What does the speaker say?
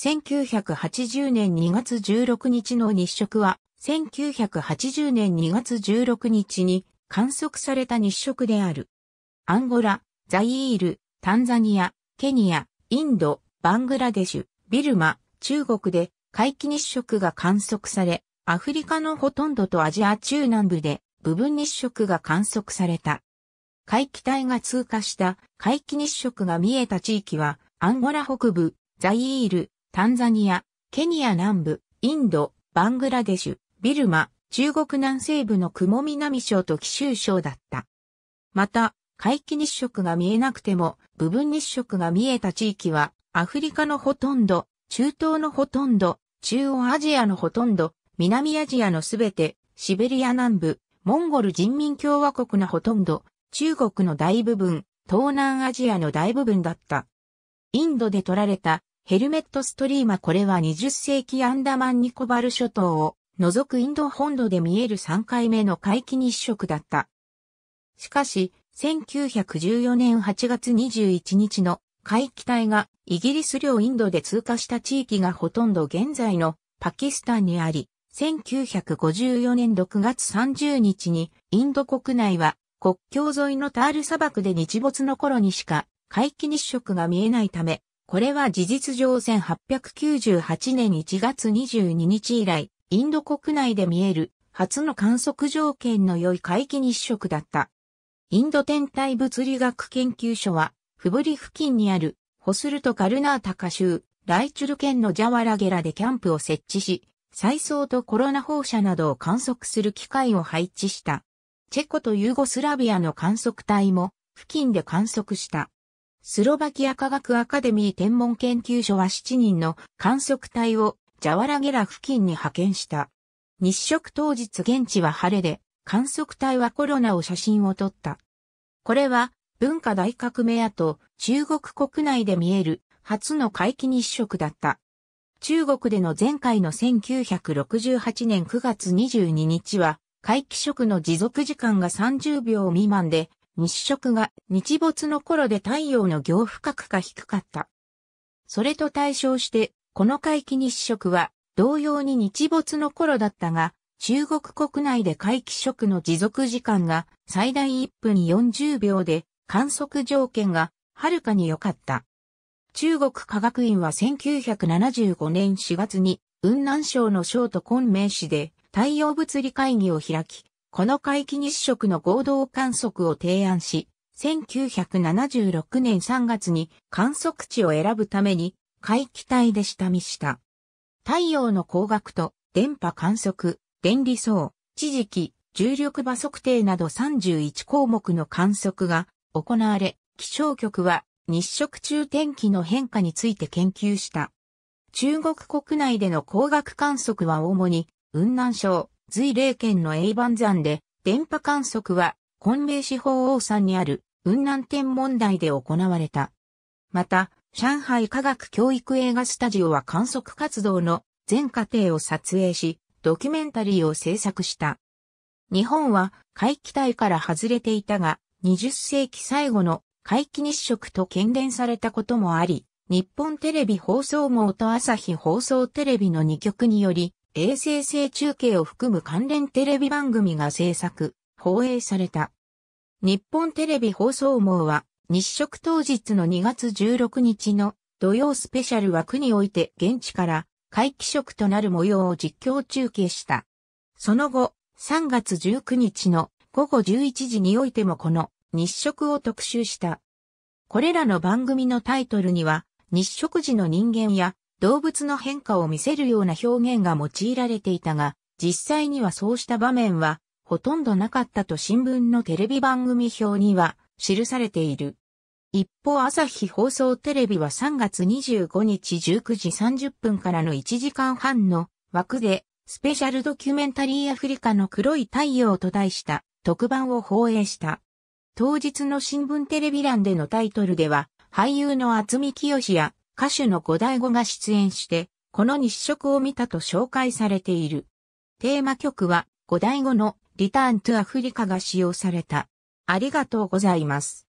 1980年2月16日の日食は、1980年2月16日に観測された日食である。アンゴラ、ザイール、タンザニア、ケニア、インド、バングラデシュ、ビルマ、中国で回帰日食が観測され、アフリカのほとんどとアジア中南部で部分日食が観測された。回帰帯が通過した回帰日食が見えた地域は、アンゴラ北部、ザイール、タンザニア、ケニア南部、インド、バングラデシュ、ビルマ、中国南西部の雲南省と奇州省だった。また、皆既日食が見えなくても、部分日食が見えた地域は、アフリカのほとんど、中東のほとんど、中央アジアのほとんど、南アジアのすべて、シベリア南部、モンゴル人民共和国のほとんど、中国の大部分、東南アジアの大部分だった。インドで取られたヘルメットストリーマこれは20世紀アンダマンニコバル諸島を除くインド本土で見える3回目の皆既日食だった。しかし、1914年8月21日の回帰隊がイギリス領インドで通過した地域がほとんど現在のパキスタンにあり、1954年6月30日にインド国内は国境沿いのタール砂漠で日没の頃にしか皆既日食が見えないため、これは事実上1898年1月22日以来、インド国内で見える初の観測条件の良い回帰日食だった。インド天体物理学研究所は、フブリ付近にあるホスルト・カルナータカ州、ライチュル県のジャワラゲラでキャンプを設置し、再送とコロナ放射などを観測する機械を配置した。チェコとユーゴスラビアの観測隊も付近で観測した。スロバキア科学アカデミー天文研究所は7人の観測隊をジャワラゲラ付近に派遣した。日食当日現地は晴れで、観測隊はコロナを写真を撮った。これは文化大革命後、中国国内で見える初の回帰日食だった。中国での前回の1968年9月22日は、回帰食の持続時間が30秒未満で日食が日没の頃で太陽の行深くか低かった。それと対照して、この回帰日食は同様に日没の頃だったが、中国国内で回帰食の持続時間が最大1分40秒で観測条件がはるかに良かった。中国科学院は1975年4月に雲南省の省都昆明市で太陽物理会議を開き、この回帰日食の合同観測を提案し、1976年3月に観測地を選ぶために、回帰体で下見した。太陽の光学と電波観測、電離層、地磁気、重力場測定など31項目の観測が行われ、気象局は日食中天気の変化について研究した。中国国内での光学観測は主に、雲南省、随霊県の永盤山で、電波観測は、昆明司法王山にある、雲南天文台で行われた。また、上海科学教育映画スタジオは観測活動の全過程を撮影し、ドキュメンタリーを制作した。日本は回帰帯から外れていたが、20世紀最後の回帰日食と懸念されたこともあり、日本テレビ放送網と朝日放送テレビの2局により、衛星性中継を含む関連テレビ番組が制作、放映された。日本テレビ放送網は、日食当日の2月16日の土曜スペシャル枠において現地から回帰食となる模様を実況中継した。その後、3月19日の午後11時においてもこの日食を特集した。これらの番組のタイトルには、日食時の人間や動物の変化を見せるような表現が用いられていたが、実際にはそうした場面はほとんどなかったと新聞のテレビ番組表には記されている。一方朝日放送テレビは3月25日19時30分からの1時間半の枠でスペシャルドキュメンタリーアフリカの黒い太陽と題した特番を放映した。当日の新聞テレビ欄でのタイトルでは俳優の厚見清や歌手の五代五が出演して、この日食を見たと紹介されている。テーマ曲は、五代五のリターントゥアフリカが使用された。ありがとうございます。